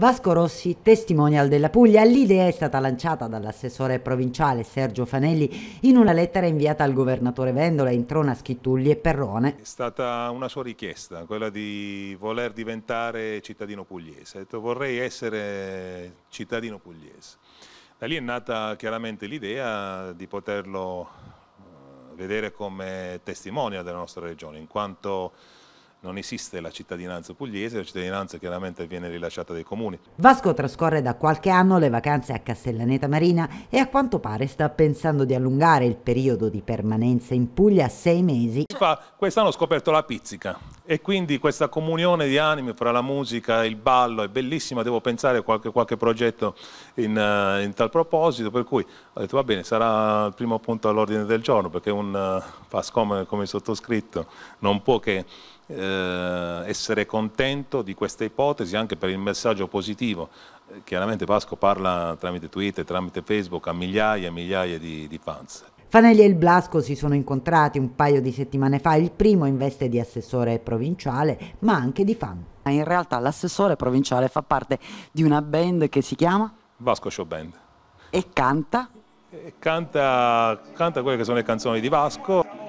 Vasco Rossi, testimonial della Puglia, l'idea è stata lanciata dall'assessore provinciale Sergio Fanelli in una lettera inviata al governatore Vendola, in Introna, Schittulli e Perrone. È stata una sua richiesta, quella di voler diventare cittadino pugliese, ha detto vorrei essere cittadino pugliese. Da lì è nata chiaramente l'idea di poterlo eh, vedere come testimonial della nostra regione, in quanto non esiste la cittadinanza pugliese, la cittadinanza chiaramente viene rilasciata dai comuni. Vasco trascorre da qualche anno le vacanze a Castellaneta Marina e a quanto pare sta pensando di allungare il periodo di permanenza in Puglia a sei mesi. Quest'anno ho scoperto la pizzica, e quindi questa comunione di anime fra la musica e il ballo è bellissima, devo pensare a qualche, qualche progetto in, uh, in, tal proposito, per cui ho detto va bene, sarà il primo punto all'ordine del giorno, perché un uh, eh, Pascom come sottoscritto non può che eh, essere contento di questa ipotesi anche per il messaggio positivo. chiaramente Pasco parla tramite Twitter, tramite Facebook a migliaia e migliaia di, di fans. Fanelli e il Blasco si sono incontrati un paio di settimane fa, il primo in veste di assessore provinciale, ma anche di fan. In realtà l'assessore provinciale fa parte di una band che si chiama? Vasco Show Band. E canta? E canta, canta quelle che sono le canzoni di Vasco.